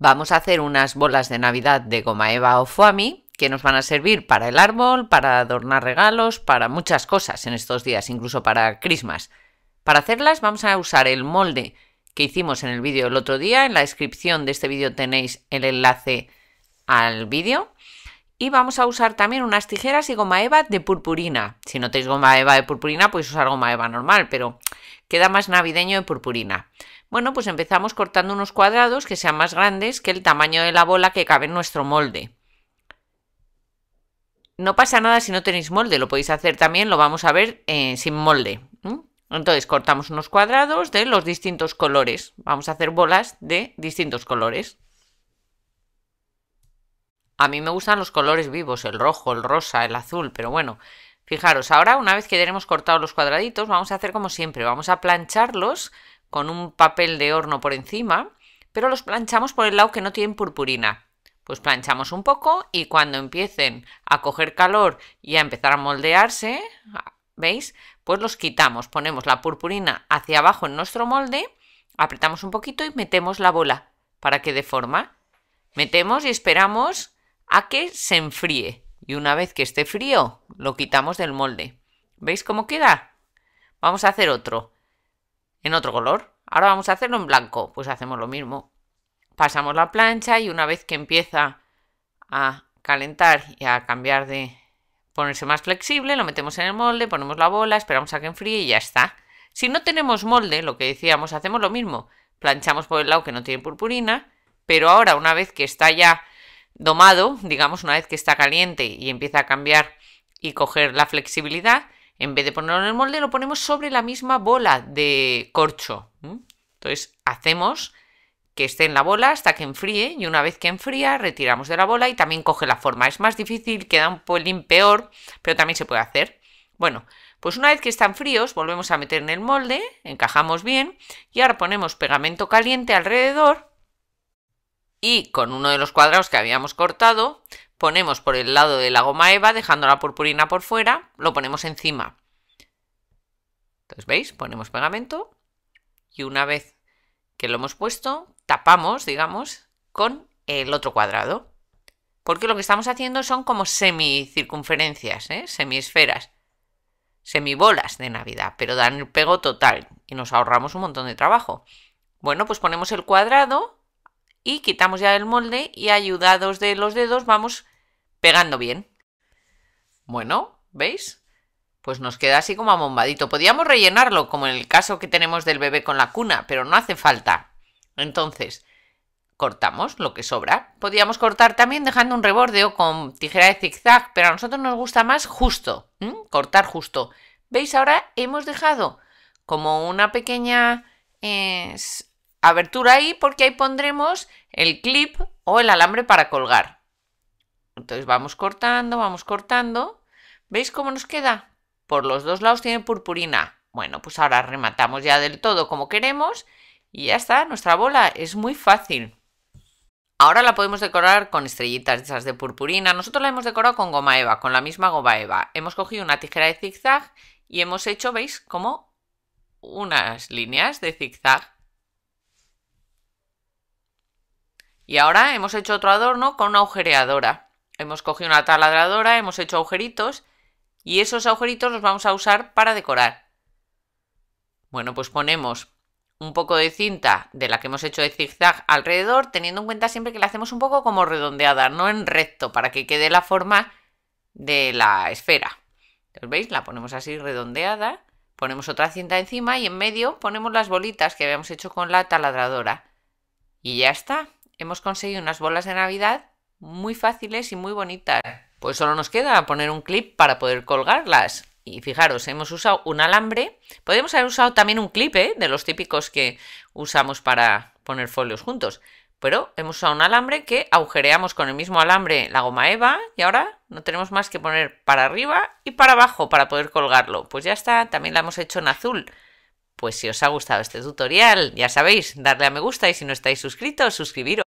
vamos a hacer unas bolas de Navidad de goma eva o foami que nos van a servir para el árbol, para adornar regalos, para muchas cosas en estos días, incluso para Christmas. Para hacerlas vamos a usar el molde que hicimos en el vídeo el otro día. En la descripción de este vídeo tenéis el enlace al vídeo. Y vamos a usar también unas tijeras y goma eva de purpurina. Si no tenéis goma eva de purpurina, podéis pues usar goma eva normal, pero queda más navideño de purpurina. Bueno, pues empezamos cortando unos cuadrados que sean más grandes que el tamaño de la bola que cabe en nuestro molde. No pasa nada si no tenéis molde, lo podéis hacer también, lo vamos a ver eh, sin molde. Entonces cortamos unos cuadrados de los distintos colores. Vamos a hacer bolas de distintos colores. A mí me gustan los colores vivos, el rojo, el rosa, el azul, pero bueno, fijaros, ahora una vez que tenemos cortados los cuadraditos, vamos a hacer como siempre, vamos a plancharlos con un papel de horno por encima, pero los planchamos por el lado que no tienen purpurina. Pues planchamos un poco y cuando empiecen a coger calor y a empezar a moldearse, ¿veis? Pues los quitamos, ponemos la purpurina hacia abajo en nuestro molde, apretamos un poquito y metemos la bola para que de forma. Metemos y esperamos a que se enfríe. Y una vez que esté frío, lo quitamos del molde. ¿Veis cómo queda? Vamos a hacer otro. En otro color. Ahora vamos a hacerlo en blanco. Pues hacemos lo mismo. Pasamos la plancha y una vez que empieza a calentar y a cambiar de ponerse más flexible, lo metemos en el molde, ponemos la bola, esperamos a que enfríe y ya está. Si no tenemos molde, lo que decíamos, hacemos lo mismo. Planchamos por el lado que no tiene purpurina, pero ahora una vez que está ya domado, digamos, una vez que está caliente y empieza a cambiar y coger la flexibilidad, en vez de ponerlo en el molde, lo ponemos sobre la misma bola de corcho. Entonces hacemos que esté en la bola hasta que enfríe y una vez que enfría retiramos de la bola y también coge la forma. Es más difícil, queda un pelín peor, pero también se puede hacer. Bueno, pues una vez que están fríos volvemos a meter en el molde, encajamos bien y ahora ponemos pegamento caliente alrededor y con uno de los cuadrados que habíamos cortado ponemos por el lado de la goma eva dejando la purpurina por fuera, lo ponemos encima. Entonces, ¿veis? Ponemos pegamento y una vez que lo hemos puesto, tapamos, digamos, con el otro cuadrado. Porque lo que estamos haciendo son como semicircunferencias, ¿eh? semiesferas, semibolas de Navidad, pero dan el pego total y nos ahorramos un montón de trabajo. Bueno, pues ponemos el cuadrado y quitamos ya el molde y ayudados de los dedos vamos pegando bien. Bueno, ¿veis? Pues nos queda así como amombadito. Podíamos rellenarlo, como en el caso que tenemos del bebé con la cuna, pero no hace falta. Entonces, cortamos lo que sobra. Podíamos cortar también dejando un reborde o con tijera de zigzag, pero a nosotros nos gusta más justo, cortar justo. ¿Veis? Ahora hemos dejado como una pequeña abertura ahí porque ahí pondremos el clip o el alambre para colgar. Entonces vamos cortando, vamos cortando. ¿Veis cómo nos queda? Por los dos lados tiene purpurina. Bueno, pues ahora rematamos ya del todo como queremos y ya está, nuestra bola es muy fácil. Ahora la podemos decorar con estrellitas esas de purpurina. Nosotros la hemos decorado con goma eva, con la misma goma eva. Hemos cogido una tijera de zigzag y hemos hecho, ¿veis? Como unas líneas de zigzag. Y ahora hemos hecho otro adorno con una agujereadora. Hemos cogido una taladradora, hemos hecho agujeritos y esos agujeritos los vamos a usar para decorar. Bueno, pues ponemos un poco de cinta de la que hemos hecho de zigzag alrededor, teniendo en cuenta siempre que la hacemos un poco como redondeada, no en recto, para que quede la forma de la esfera. ¿Veis? La ponemos así redondeada, ponemos otra cinta encima y en medio ponemos las bolitas que habíamos hecho con la taladradora. Y ya está hemos conseguido unas bolas de Navidad muy fáciles y muy bonitas. Pues solo nos queda poner un clip para poder colgarlas. Y fijaros, hemos usado un alambre. Podemos haber usado también un clip ¿eh? de los típicos que usamos para poner folios juntos. Pero hemos usado un alambre que agujereamos con el mismo alambre la goma eva y ahora no tenemos más que poner para arriba y para abajo para poder colgarlo. Pues ya está, también la hemos hecho en azul. Pues si os ha gustado este tutorial, ya sabéis, darle a me gusta y si no estáis suscritos, suscribiros.